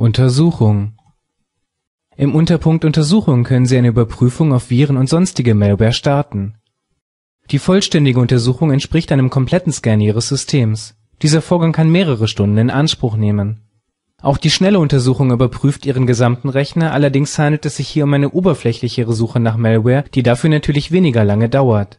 Untersuchung Im Unterpunkt Untersuchung können Sie eine Überprüfung auf Viren und sonstige Malware starten. Die vollständige Untersuchung entspricht einem kompletten Scan Ihres Systems. Dieser Vorgang kann mehrere Stunden in Anspruch nehmen. Auch die schnelle Untersuchung überprüft Ihren gesamten Rechner, allerdings handelt es sich hier um eine oberflächlichere Suche nach Malware, die dafür natürlich weniger lange dauert.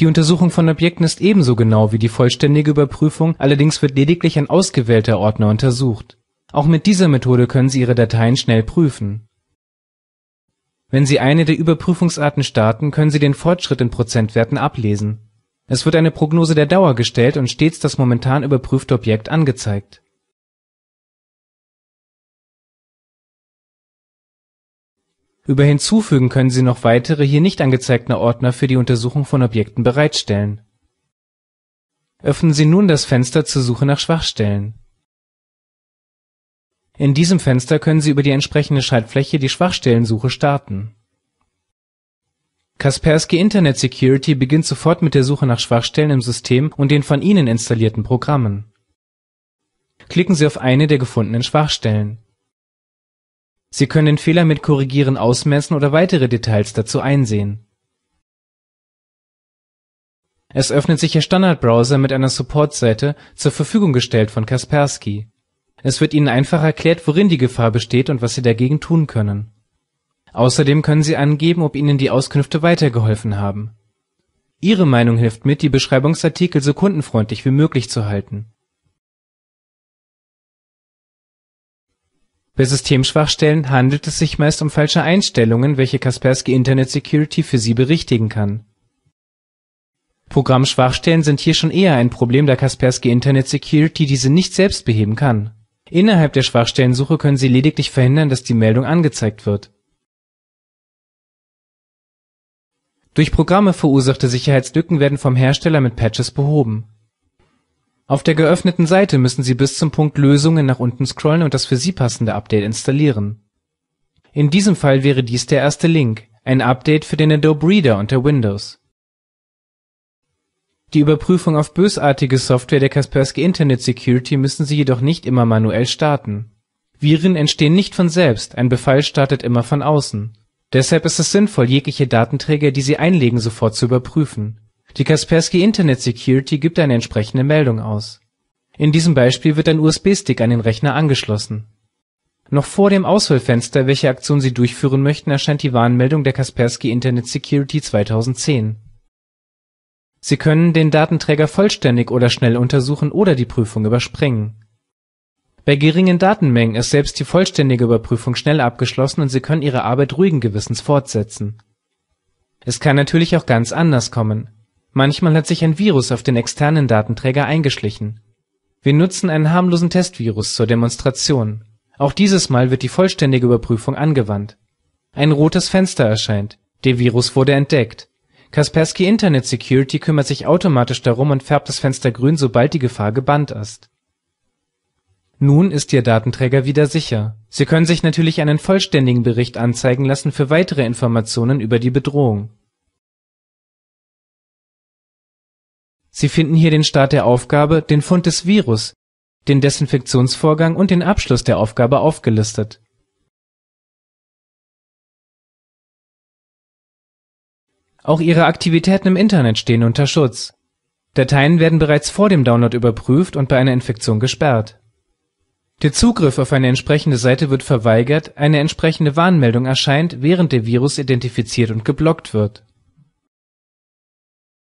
Die Untersuchung von Objekten ist ebenso genau wie die vollständige Überprüfung, allerdings wird lediglich ein ausgewählter Ordner untersucht auch mit dieser Methode können Sie Ihre Dateien schnell prüfen. Wenn Sie eine der Überprüfungsarten starten, können Sie den Fortschritt in Prozentwerten ablesen. Es wird eine Prognose der Dauer gestellt und stets das momentan überprüfte Objekt angezeigt. Über Hinzufügen können Sie noch weitere, hier nicht angezeigte Ordner für die Untersuchung von Objekten bereitstellen. Öffnen Sie nun das Fenster zur Suche nach Schwachstellen in diesem Fenster können Sie über die entsprechende Schaltfläche die Schwachstellensuche starten. Kaspersky Internet Security beginnt sofort mit der Suche nach Schwachstellen im System und den von Ihnen installierten Programmen. Klicken Sie auf eine der gefundenen Schwachstellen. Sie können den Fehler mit Korrigieren ausmessen oder weitere Details dazu einsehen. Es öffnet sich Ihr Standardbrowser mit einer Supportseite, zur Verfügung gestellt von Kaspersky es wird ihnen einfach erklärt, worin die Gefahr besteht und was sie dagegen tun können. Außerdem können sie angeben, ob ihnen die Auskünfte weitergeholfen haben. Ihre Meinung hilft mit, die Beschreibungsartikel so kundenfreundlich wie möglich zu halten. Bei Systemschwachstellen handelt es sich meist um falsche Einstellungen, welche Kaspersky Internet Security für Sie berichtigen kann. Programmschwachstellen sind hier schon eher ein Problem, da Kaspersky Internet Security diese nicht selbst beheben kann Innerhalb der Schwachstellensuche können Sie lediglich verhindern, dass die Meldung angezeigt wird. Durch Programme verursachte Sicherheitslücken werden vom Hersteller mit Patches behoben. Auf der geöffneten Seite müssen Sie bis zum Punkt „ Lösungen “nach unten scrollen und das für Sie passende Update installieren. In diesem Fall wäre dies der erste Link, ein Update für den Adobe Reader unter Windows die Überprüfung auf bösartige Software der Kaspersky Internet Security müssen Sie jedoch nicht immer manuell starten. Viren entstehen nicht von selbst, ein Befall startet immer von außen. Deshalb ist es sinnvoll, jegliche Datenträger, die Sie einlegen, sofort zu überprüfen. Die Kaspersky Internet Security gibt eine entsprechende Meldung aus. In diesem Beispiel wird ein USB-Stick an den Rechner angeschlossen. Noch vor dem Auswahlfenster, welche Aktion Sie durchführen möchten, erscheint die Warnmeldung der Kaspersky Internet Security 2010 Sie können den Datenträger vollständig oder schnell untersuchen oder die Prüfung überspringen. Bei geringen Datenmengen ist selbst die vollständige Überprüfung schnell abgeschlossen und Sie können Ihre Arbeit ruhigen Gewissens fortsetzen. Es kann natürlich auch ganz anders kommen. Manchmal hat sich ein Virus auf den externen Datenträger eingeschlichen. Wir nutzen einen harmlosen Testvirus zur Demonstration. Auch dieses Mal wird die vollständige Überprüfung angewandt. Ein rotes Fenster erscheint. Der Virus wurde entdeckt Kaspersky Internet Security kümmert sich automatisch darum und färbt das Fenster grün, sobald die Gefahr gebannt ist. Nun ist Ihr Datenträger wieder sicher. Sie können sich natürlich einen vollständigen Bericht anzeigen lassen für weitere Informationen über die Bedrohung. Sie finden hier den Start der Aufgabe, den Fund des Virus, den Desinfektionsvorgang und den Abschluss der Aufgabe aufgelistet Auch ihre Aktivitäten im Internet stehen unter Schutz. Dateien werden bereits vor dem Download überprüft und bei einer Infektion gesperrt. Der Zugriff auf eine entsprechende Seite wird verweigert, eine entsprechende Warnmeldung erscheint, während der Virus identifiziert und geblockt wird